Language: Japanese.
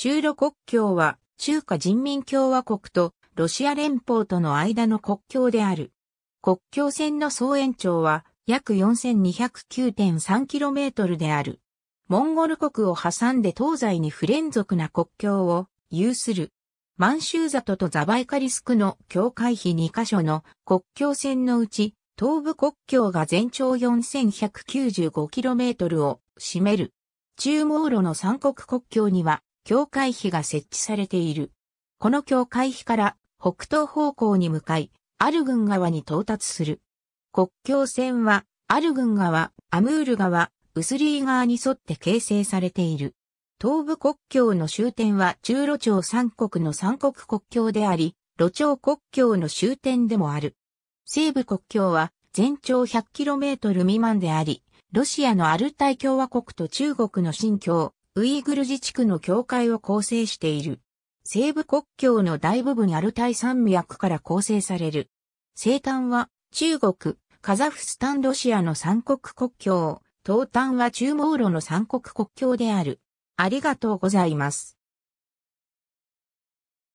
中ロ国境は中華人民共和国とロシア連邦との間の国境である。国境線の総延長は約 4209.3km である。モンゴル国を挟んで東西に不連続な国境を有する。満州里とザバイカリスクの境界比2カ所の国境線のうち、東部国境が全長 4195km を占める。中網路の三国国境には境界碑が設置されている。この境界碑から北東方向に向かい、アルグン川に到達する。国境線は、アルグン川、アムール川、ウスリー川に沿って形成されている。東部国境の終点は中路町三国の三国国境であり、路町国境の終点でもある。西部国境は全長 100km 未満であり、ロシアのアルタイ共和国と中国の新疆、ウイグル自治区の境界を構成している。西部国境の大部分アルタイ山脈から構成される。西端は中国、カザフスタンロシアの三国国境、東端は中毛路の三国国境である。ありがとうございます。